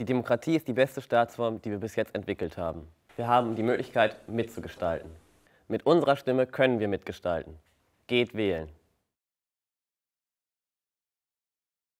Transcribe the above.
Die Demokratie ist die beste Staatsform, die wir bis jetzt entwickelt haben. Wir haben die Möglichkeit, mitzugestalten. Mit unserer Stimme können wir mitgestalten. Geht wählen.